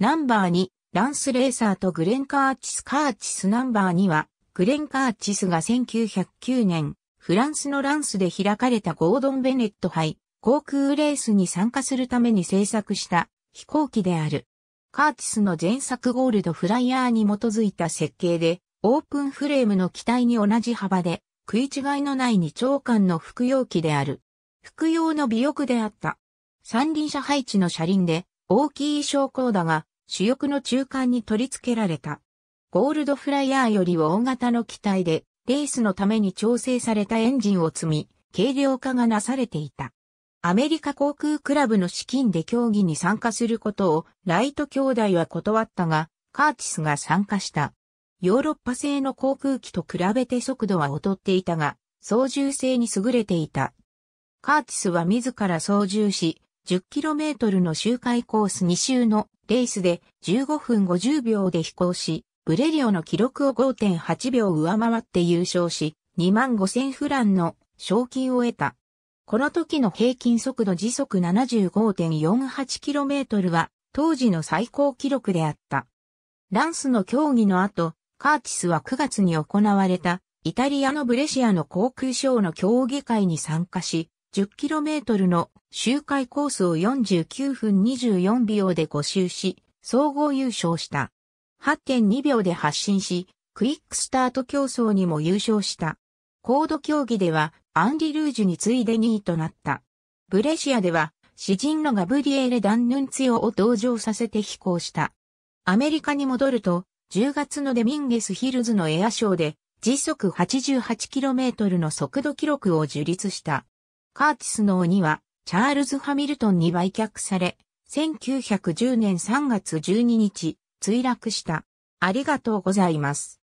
ナンバー2、ランスレーサーとグレン・カーチス・カーチスナンバー2は、グレン・カーチスが1909年、フランスのランスで開かれたゴードン・ベネット杯、航空レースに参加するために制作した飛行機である。カーチスの前作ゴールドフライヤーに基づいた設計で、オープンフレームの機体に同じ幅で、食い違いのない二長間の服用機である。服用の尾翼であった。三輪車配置の車輪で、大きい昇降だが、主翼の中間に取り付けられた。ゴールドフライヤーより大型の機体で、レースのために調整されたエンジンを積み、軽量化がなされていた。アメリカ航空クラブの資金で競技に参加することをライト兄弟は断ったが、カーティスが参加した。ヨーロッパ製の航空機と比べて速度は劣っていたが、操縦性に優れていた。カーティスは自ら操縦し、10km の周回コース2周のレースで15分50秒で飛行し、ブレリオの記録を5.8秒上回って優勝し、2万5000フランの賞金を得た。この時の平均速度時速 75.48km は当時の最高記録であった。ランスの競技の後、カーティスは9月に行われたイタリアのブレシアの航空ショーの競技会に参加し、10km の周回コースを49分24秒で5周し、総合優勝した。8.2秒で発進し、クイックスタート競争にも優勝した。高度競技ではアンリ・ルージュに次いで2位となった。ブレシアでは詩人のガブリエーレ・ダンヌンツィオを同乗させて飛行した。アメリカに戻ると、10月のデミンゲスヒルズのエアショーで時速 88km の速度記録を樹立した。カーティスの鬼は、チャールズ・ハミルトンに売却され、1910年3月12日、墜落した。ありがとうございます。